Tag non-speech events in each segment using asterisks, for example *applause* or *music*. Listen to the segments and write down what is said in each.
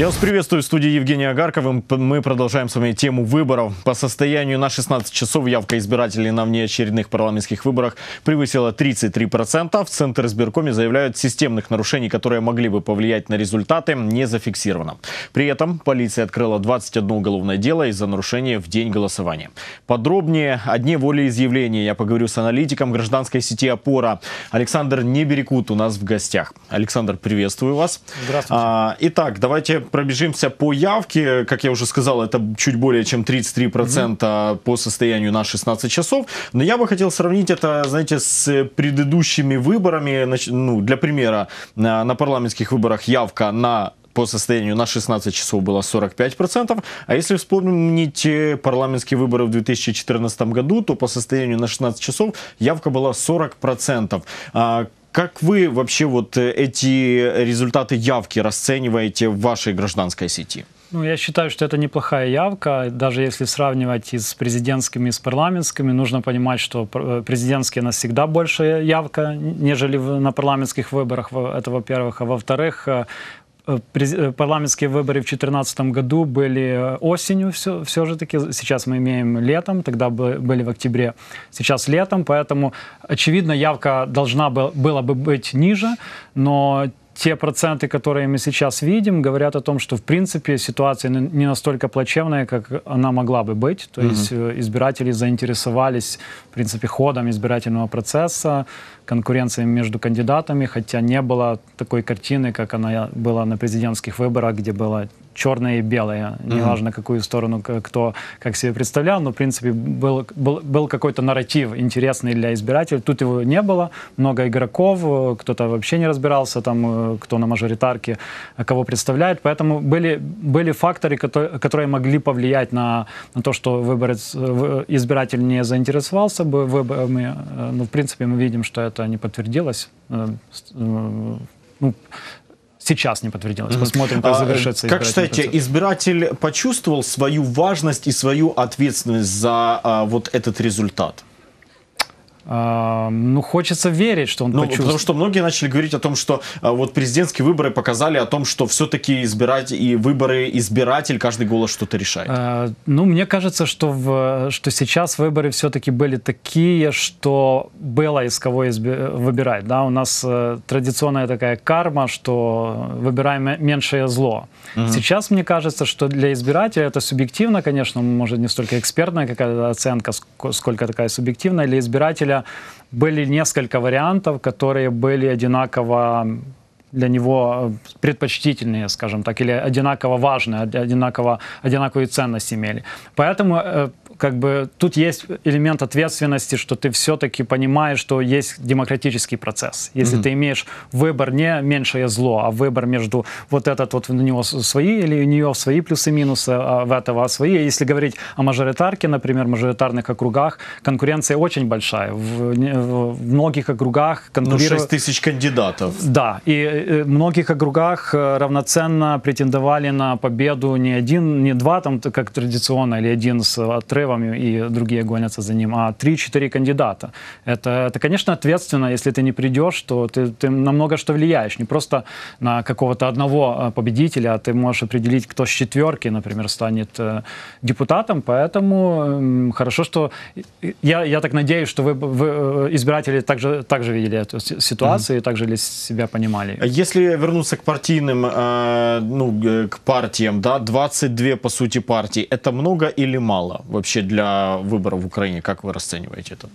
Я вас приветствую в студии Евгения Агаркова. Мы продолжаем с вами тему выборов. По состоянию на 16 часов явка избирателей на внеочередных парламентских выборах превысила 33%. В Центр избиркоме заявляют, системных нарушений, которые могли бы повлиять на результаты, не зафиксировано. При этом полиция открыла 21 уголовное дело из-за нарушения в день голосования. Подробнее о дне волеизъявления я поговорю с аналитиком гражданской сети «Опора» Александр Неберекут у нас в гостях. Александр, приветствую вас. Здравствуйте. А, итак, давайте пробежимся по явке. Как я уже сказал, это чуть более чем 33% mm-hmm. по состоянию на 16 часов. Но я бы хотел сравнить это, знаете, с предыдущими выборами. Ну, для примера, на парламентских выборах явка на по состоянию на 16 часов было 45%. А если вспомнить э, парламентские выборы в 2014 году, то по состоянию на 16 часов явка была 40%. А как вы вообще вот э, эти результаты явки расцениваете в вашей гражданской сети? Ну, я считаю, что это неплохая явка, даже если сравнивать и с президентскими, и с парламентскими. Нужно понимать, что э, президентские у нас всегда большая явка, нежели на парламентских выборах, это во-первых. А во-вторых, э, Э, э, парламентские выборы в 2014 году были э, осенью все, все же таки. Сейчас мы имеем летом, тогда были в октябре, сейчас летом. Поэтому, очевидно, явка должна была бы быть ниже, но те проценты, которые мы сейчас видим, говорят о том, что в принципе ситуация не настолько плачевная, как она могла бы быть. То mm есть э, избиратели заинтересовались, в принципе, ходом избирательного процесса, конкуренцией между кандидатами, хотя не было такой картины, как она была на президентских выборах, где было черное и белое. Mm-hmm. Неважно, какую сторону кто как себе представлял, но, в принципе, был, был, был какой-то нарратив интересный для избирателей. Тут его не было. Много игроков, кто-то вообще не разбирался, там, кто на мажоритарке кого представляет. Поэтому были, были факторы, которые, которые могли повлиять на, на то, что выборец, избиратель не заинтересовался бы выборами. Э, но, в принципе, мы видим, что это не подтвердилось э, э, ну, сейчас не подтвердилось. Посмотрим, как а, завершится а, Как считаете, процесс. избиратель почувствовал свою важность и свою ответственность за а, вот этот результат? ну, хочется верить, что он ну, почувствует. Потому что многие начали говорить о том, что а, вот президентские выборы показали о том, что все-таки избирать и выборы избиратель, каждый голос что-то решает. А, ну, мне кажется, что, в, что сейчас выборы все-таки были такие, что было из кого изби- выбирать. Да? У нас э, традиционная такая карма, что выбираем меньшее зло. Угу. Сейчас мне кажется, что для избирателя это субъективно, конечно, может не столько экспертная какая-то оценка, сколько такая субъективная. Для избирателя были несколько вариантов, которые были одинаково для него э, предпочтительные, скажем так, или одинаково важные, одинаково, одинаковые ценности имели. Поэтому э, как бы тут есть элемент ответственности, что ты все-таки понимаешь, что есть демократический процесс. Если mm-hmm. ты имеешь выбор не меньшее зло, а выбор между вот этот вот у него свои или у нее свои плюсы и минусы, а в этого а свои. Если говорить о мажоритарке, например, мажоритарных округах, конкуренция очень большая. В, в многих округах конкурируют... Ну, 6 тысяч кандидатов. Да, и в э, э, многих округах э, равноценно претендовали на победу не один, не два, там, как традиционно, или один с отрывом а, Соболевым и другие гонятся за ним, а 3-4 кандидата. Это, это, конечно, ответственно, если ты не придешь, то ты, ты на много что влияешь. Не просто на какого-то одного а, победителя, а ты можешь определить, кто с четверки, например, станет э, депутатом. Поэтому хорошо, что... Я, я так надеюсь, что вы, вы э, избиратели также, также видели эту ситуацию mm-hmm. и также для себя понимали. Если вернуться к партийным, э, ну, к партиям, да, 22, по сути, партии, это много или мало вообще? вообще для выборов в Украине? Как вы расцениваете это?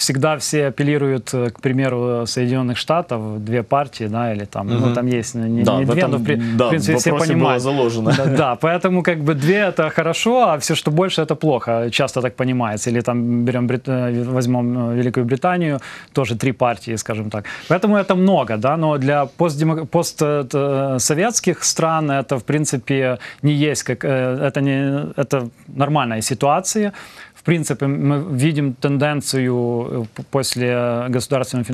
всегда все апеллируют, э, к примеру, Соединенных Штатов, две партии, да, или там, mm-hmm. ну там есть ну, не, да, не две, этом, но в, да, в принципе все понимают. Было заложено. Да, да, *laughs* поэтому как бы две это хорошо, а все, что больше, это плохо. Часто так понимается. Или там берем э, возьмем э, Великую Британию, тоже три партии, скажем так. Поэтому это много, да, но для постдемо... постсоветских стран это в принципе не есть как это не это нормальная ситуация. В принципе, мы видим тенденцию после государственного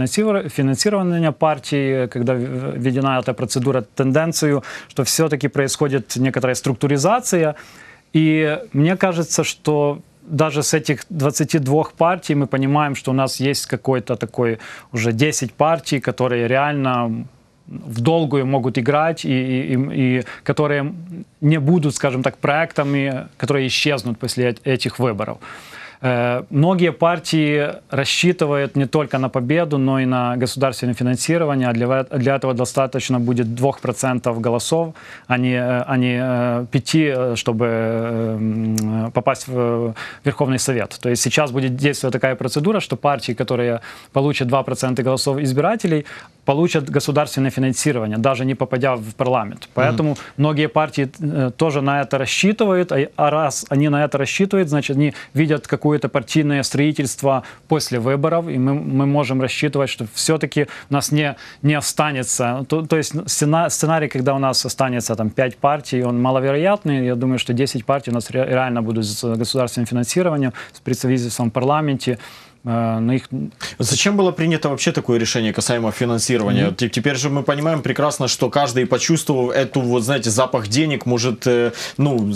финансирования партии, когда введена эта процедура, тенденцию, что все-таки происходит некоторая структуризация. И мне кажется, что даже с этих 22 партий мы понимаем, что у нас есть какой-то такой уже 10 партий, которые реально в долгую могут играть и, и, и, и которые не будут, скажем так, проектами, которые исчезнут после этих выборов. Э, многие партии рассчитывают не только на победу, но и на государственное финансирование. А для, для этого достаточно будет 2% голосов, а не, э, а не 5%, э, чтобы попасть в Верховный Совет. То есть сейчас будет действовать такая процедура, что партии, которые получат 2% голосов избирателей, получат государственное финансирование, даже не попадя в парламент. Поэтому mm-hmm. многие партии э, тоже на это рассчитывают, а, а раз они на это рассчитывают, значит, они видят какое-то партийное строительство после выборов, и мы, мы можем рассчитывать, что все-таки у нас не, не останется, то, то есть сценарий, когда у нас останется там 5 партий, он маловероятный, я думаю, что 10 партий у нас реально будут с государственным финансированием, с представительством в парламенте, Э, на их... Зачем было принято вообще такое решение касаемо финансирования? Mm-hmm. Теперь же мы понимаем прекрасно, что каждый, почувствовав эту, вот знаете, запах денег, может, э, ну,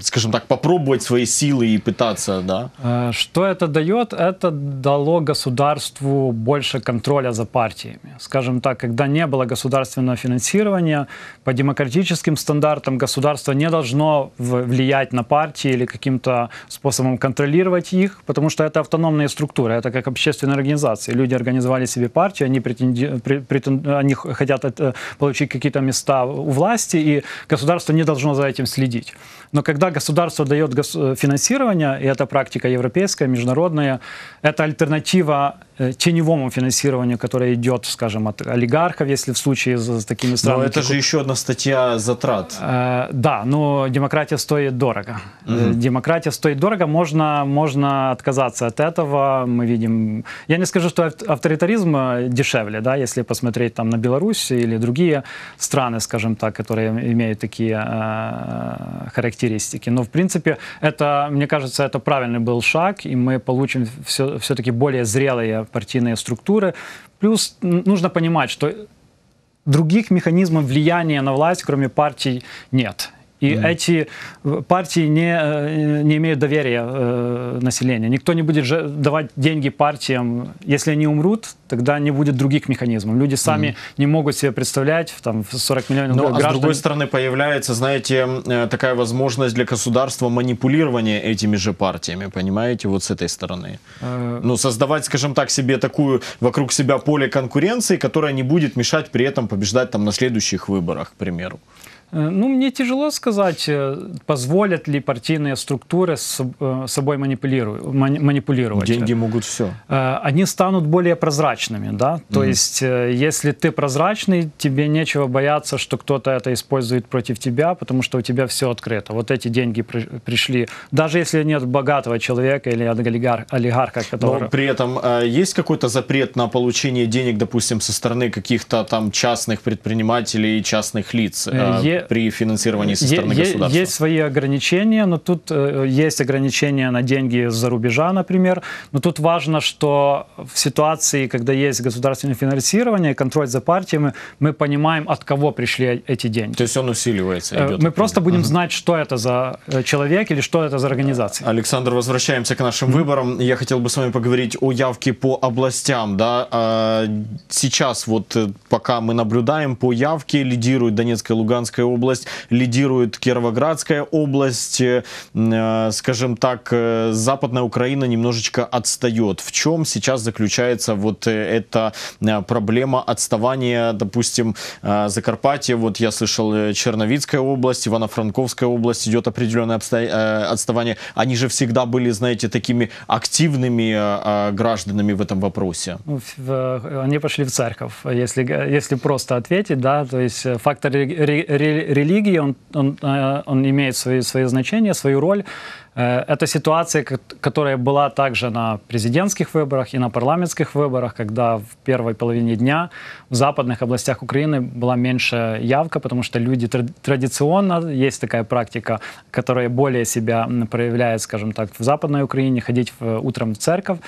скажем так, попробовать свои силы и пытаться, да? Э, что это дает? Это дало государству больше контроля за партиями. Скажем так, когда не было государственного финансирования, по демократическим стандартам государство не должно влиять на партии или каким-то способом контролировать их, потому что это автономные структуры структура, это как общественная организация. Люди организовали себе партию, они, претенди... претен... они хотят э, получить какие-то места у власти, и государство не должно за этим следить. Но когда государство дает гос... Э, финансирование, и это практика европейская, международная, это альтернатива э, теневому финансированию, которое идет, скажем, от олигархов, если в случае с, такими странами. Но это же еще одна статья затрат. Э, да, но демократия стоит дорого. Угу. Демократия стоит дорого, можно, можно отказаться от этого, мы видим... Я не скажу, что авторитаризм э, дешевле, да, если посмотреть там на Беларусь или другие страны, скажем так, которые имеют такие э, характеристики. Но, в принципе, это, мне кажется, это правильный был шаг, и мы получим все, все-таки более зрелые партийные структуры. Плюс нужно понимать, что других механизмов влияния на власть, кроме партий, нет. И mm. эти э, партии не, э, не имеют доверия э, населения. Никто не будет же давать деньги партиям. Если они умрут, тогда не будет других механизмов. Люди сами mm. не могут себе представлять, там, 40 миллионов Но, ну, граждан. А с другой стороны, появляется, знаете, э, такая возможность для государства манипулирования этими же партиями, понимаете, вот с этой стороны. Э... Ну, создавать, скажем так, себе такую вокруг себя поле конкуренции, которая не будет мешать при этом побеждать там на следующих выборах, к примеру. Э, ну, мне тяжело сказать, э, позволят ли партийные структуры с э, собой манипулировать. Деньги могут все. Они станут более прозрачными, да? То mm-hmm. есть, если ты прозрачный, тебе нечего бояться, что кто-то это использует против тебя, потому что у тебя все открыто. Вот эти деньги пришли. Даже если нет богатого человека или олигарха, который... Но при этом есть какой-то запрет на получение денег, допустим, со стороны каких-то там частных предпринимателей, частных лиц? Е при финансировании со стороны государства? Есть свои ограничения, но тут э, есть ограничения на деньги за рубежа, например. Но тут важно, что в ситуации, когда есть государственное финансирование, контроль за партиями, мы понимаем, от кого пришли э, эти деньги. То есть он усиливается? Э, Идет мы просто будем угу. знать, что это за человек или что это за организация. Александр, возвращаемся к нашим выборам. Я хотел бы с вами поговорить о явке по областям. Да? А, сейчас вот пока мы наблюдаем, по явке лидирует Донецкая и Луганская Московская область, лидирует Кировоградская область, э, скажем так, э, Западная Украина немножечко отстает. В чем сейчас заключается вот э, эта проблема отставания, допустим, Закарпатья, вот я слышал, Черновицкая область, Ивано-Франковская область идет определенное отставание. Они же всегда были, знаете, такими активными гражданами в этом вопросе. Ну, они пошли в церковь, если, если просто ответить, да, то есть фактор ре, ре, религии, он, он, э, он имеет свои, свои значения, свою роль. Э, это ситуация, которая была также на президентских выборах и на парламентских выборах, когда в первой половине дня в западных областях Украины была меньше явка, потому что люди традиционно, есть такая практика, которая более себя проявляет, скажем так, в западной Украине, ходить в, утром в церковь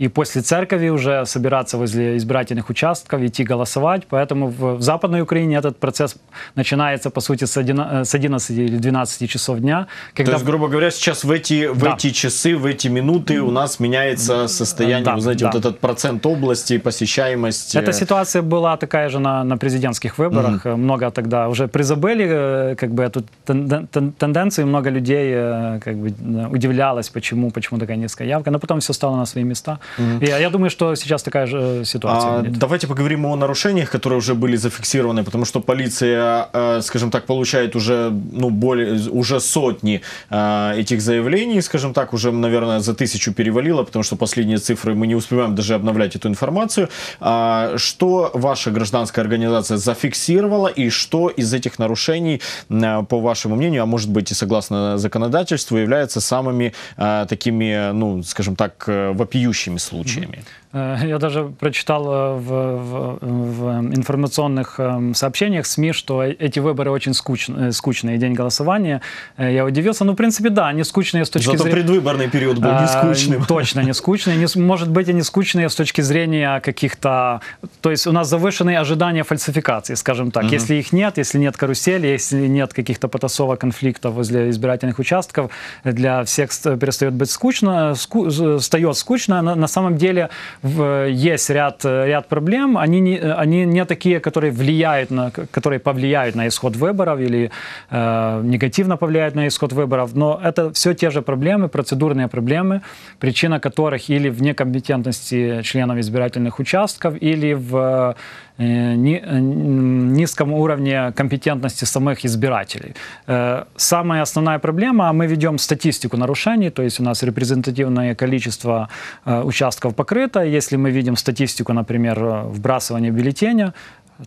и после церкви уже собираться возле избирательных участков, идти голосовать. Поэтому в, в западной Украине этот процесс начинается, по сути, с 11, э, с 11 или 12 часов дня. Когда... То есть, грубо говоря, сейчас вы эти, в да. эти часы, в эти минуты у нас меняется состояние, да, вы знаете, да. вот этот процент области, посещаемость. Эта э, ситуация была такая же на, на президентских выборах. Mm-hmm. Много тогда уже призабыли э, как бы эту тенденцию, много людей э, как бы удивлялось, почему, почему такая низкая явка. Но потом все стало на свои места. Mm-hmm. И я, а, я думаю, что сейчас такая же ситуация. А, будет. давайте поговорим о нарушениях, которые уже были зафиксированы, потому что полиция, скажем так, получает уже, ну, более, уже сотни этих заявлений заявлений, скажем так, уже, наверное, за тысячу перевалило, потому что последние цифры мы не успеваем даже обновлять эту информацию. А, что ваша гражданская организация зафиксировала и что из этих нарушений, а, по вашему мнению, а может быть и согласно законодательству, является самыми а, такими, ну, скажем так, вопиющими случаями? Э, я даже прочитал э, в, в, в эм, информационных эм, сообщениях СМИ, что э, эти выборы очень скучные, скучные день голосования. Я удивился. Ну, в принципе, да, они скучные с точки Зато зрения... предвыборный период был не а, скучным. А, *laughs* точно, не скучные. Не, может быть, они скучные с точки зрения каких-то... То есть у нас завышенные ожидания фальсификации, скажем так. Угу. Если их нет, если нет карусели, если нет каких-то потасовок, конфликтов возле избирательных участков, для всех перестает быть скучно, ску, стает скучно. А на, на самом деле есть ряд, ряд проблем, они не, они не такие, которые влияют на, которые повлияют на исход выборов или э, негативно повлияют на исход выборов, но это все те же проблемы, процедурные проблемы, причина которых или в некомпетентности членов избирательных участков, или в Э, э, низком уровне компетентности самих избирателей. Э, самая основная проблема, мы ведем статистику нарушений, то есть у нас репрезентативное количество участков покрыто. Если мы видим статистику, например, вбрасывания бюллетеня,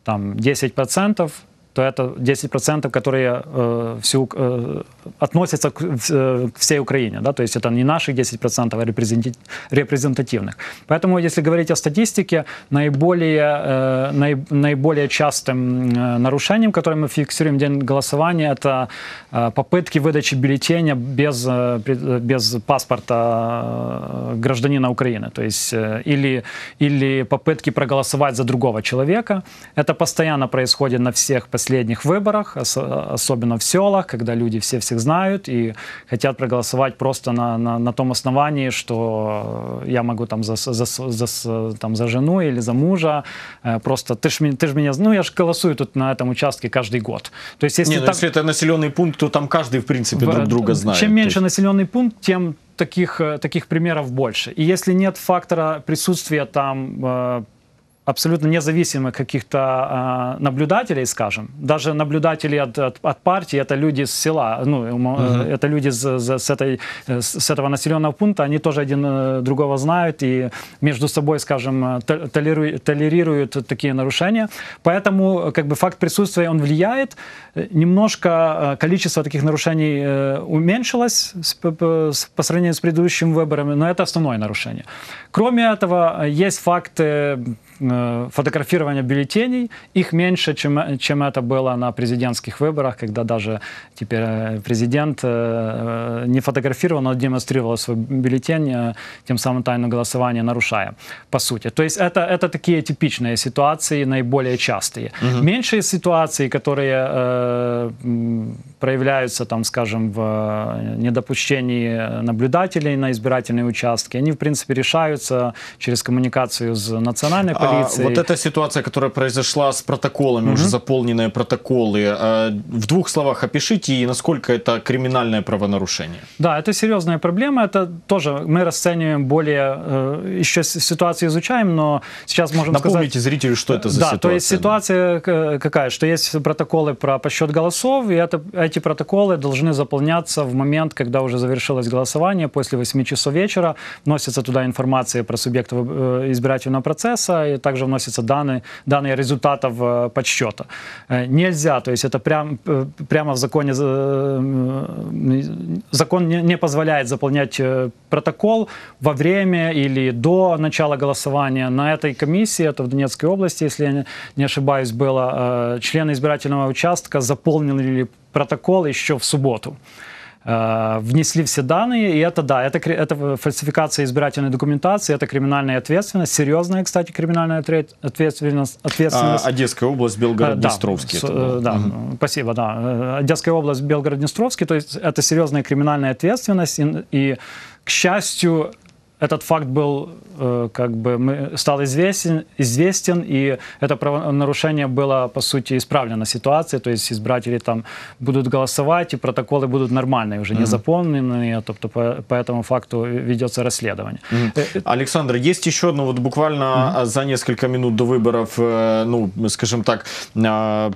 там 10%, то это 10%, которые э, всю, э, относятся к, э, к всей Украине. Да? То есть это не наши 10%, а репрезентативных. Поэтому, если говорить о статистике, наиболее, э, наиб, наиболее частым э, нарушением, которое мы фиксируем в день голосования, это э, попытки выдачи бюллетеня без, э, без паспорта э, гражданина Украины. То есть, э, или, или попытки проголосовать за другого человека. Это постоянно происходит на всех последних последних выборах, ос особенно в селах, когда люди все всех знают и хотят проголосовать просто на, на, на том основании, что я могу там за, за, за, там, за жену или за мужа, э, просто ты ж, ты ж меня, ну я же голосую тут на этом участке каждый год. То есть если, Не, ну, так... если это населенный пункт, то там каждый в принципе в... друг друга знает. Чем меньше есть... населенный пункт, тем таких, э, таких примеров больше. И если нет фактора присутствия там э, абсолютно независимых каких-то э, наблюдателей, скажем, даже наблюдатели от, от, от партии, это люди с села, ну, Uh-huh. это люди с, с, с, этой, с этого населенного пункта, они тоже один э, другого знают и между собой, скажем, толеруют, толерируют такие нарушения. Поэтому как бы факт присутствия, он влияет. Немножко количество таких нарушений уменьшилось по сравнению с предыдущими выборами, но это основное нарушение. Кроме этого, есть факты Э, фотографирования бюллетеней, их меньше, чем, чем это было на президентских выборах, когда даже теперь э, президент э, не фотографировал, но демонстрировал свой бюллетень, тем самым тайну голосования нарушая, по сути. То есть это, это такие типичные ситуации, наиболее частые. Угу. Меньшие ситуации, которые проявляются, там, скажем, в э, недопущении наблюдателей на избирательные участки, они, в принципе, решаются через коммуникацию с национальной а полицией. А вот эта ситуация, которая произошла с протоколами, угу. уже заполненные протоколы, э, в двух словах опишите, и насколько это криминальное правонарушение? Да, это серьезная проблема, это тоже мы расцениваем более, э, еще ситуацию изучаем, но сейчас можем Напомните сказать... Напомните зрителю, что это за да, ситуация. Да, то есть ситуация какая, что есть протоколы про подсчет голосов, и это эти протоколы должны заполняться в момент, когда уже завершилось голосование, после 8 часов вечера. Вносится туда информация про субъектов э, избирательного процесса, и также вносятся данные, данные результатов э, подсчета. Э, нельзя, то есть это прям, прямо в законе... Закон не позволяет заполнять протокол во время или до начала голосования. На этой комиссии, это в Донецкой области, если я не ошибаюсь, было, члены избирательного участка заполнили протоколы еще в субботу э, внесли все данные, и это, да, это, это фальсификация избирательной документации, это криминальная ответственность, серьезная, кстати, криминальная ответственность. ответственность. А, Одесская область, Белгород-Днестровский. Э, да, это, э, да. да угу. Ну, спасибо, да. Одесская область, Белгород-Днестровский, то есть это серьезная криминальная ответственность, и, и к счастью, этот факт был э, как бы стал известен, известен, и это правонарушение было по сути исправлено ситуацией, то есть избиратели там будут голосовать, и протоколы будут нормальные, уже mm-hmm. не заполненные, то по, по этому факту ведется расследование. Mm-hmm. Александр, есть еще одно, вот буквально mm-hmm. за несколько минут до выборов, э, ну, скажем так,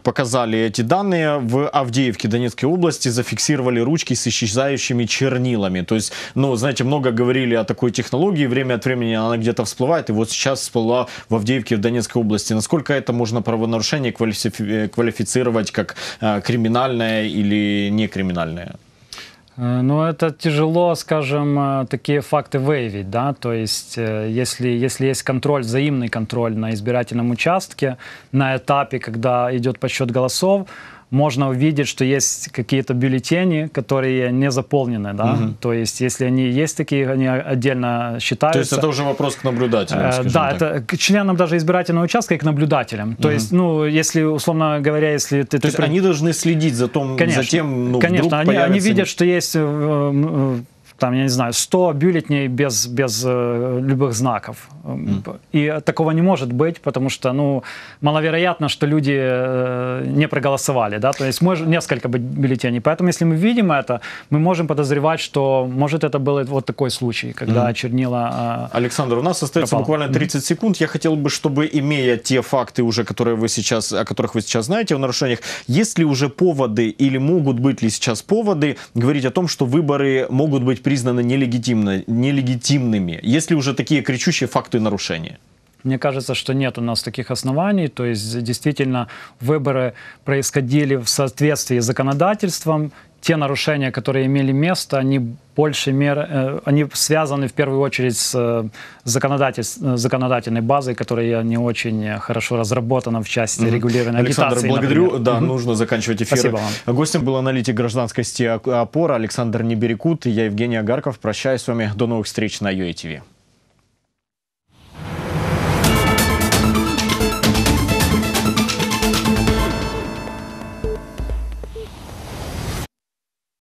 показали эти данные, в Авдеевке Донецкой области зафиксировали ручки с исчезающими чернилами, то есть, ну, знаете, много говорили о такой технологии, технологии, время от времени она где-то всплывает, и вот сейчас всплыла в Авдеевке в Донецкой области. Насколько это можно правонарушение квалифици квалифицировать как э, криминальное или не криминальное? Э, ну, это тяжело, скажем, э, такие факты выявить, да, то есть если, если есть контроль, взаимный контроль на избирательном участке, на этапе, когда идет подсчет голосов, можно увидеть, что есть какие-то бюллетени, которые не заполнены, да, угу. то есть если они есть такие, они отдельно считаются. То есть это уже вопрос к наблюдателям, э, Да, так. это к членам даже избирательного участка и к наблюдателям, то угу. есть, ну, если, условно говоря, если ты... То ты есть при... они должны следить за, том, конечно, за тем, ну, Конечно, они, они видят, что есть э, э, там, я не знаю, 100 бюллетней без, без э, любых знаков. Mm. И такого не может быть, потому что, ну, маловероятно, что люди э, не проголосовали, да, то есть может несколько быть бюллетеней. Поэтому, если мы видим это, мы можем подозревать, что, может, это был вот такой случай, когда mm. чернила э, Александр, у нас остается пропал. буквально 30 секунд. Я хотел бы, чтобы, имея те факты уже, которые вы сейчас, о которых вы сейчас знаете, о нарушениях, есть ли уже поводы или могут быть ли сейчас поводы говорить о том, что выборы могут быть признаны нелегитимно, нелегитимными, если уже такие кричущие факты нарушения? Мне кажется, что нет у нас таких оснований. То есть действительно выборы происходили в соответствии с законодательством те нарушения, которые имели место, они больше мер, э, они связаны в первую очередь с э, законодатель, законодательной базой, которая не очень хорошо разработана в части mm-hmm. регулирования Александр, агитации. благодарю. Например. Да, mm-hmm. нужно заканчивать эфир. Спасибо вам. Гостем был аналитик гражданской гражданскости «Опора» Александр Неберекут. Я Евгений Агарков. Прощаюсь с вами. До новых встреч на ЮЭТВ.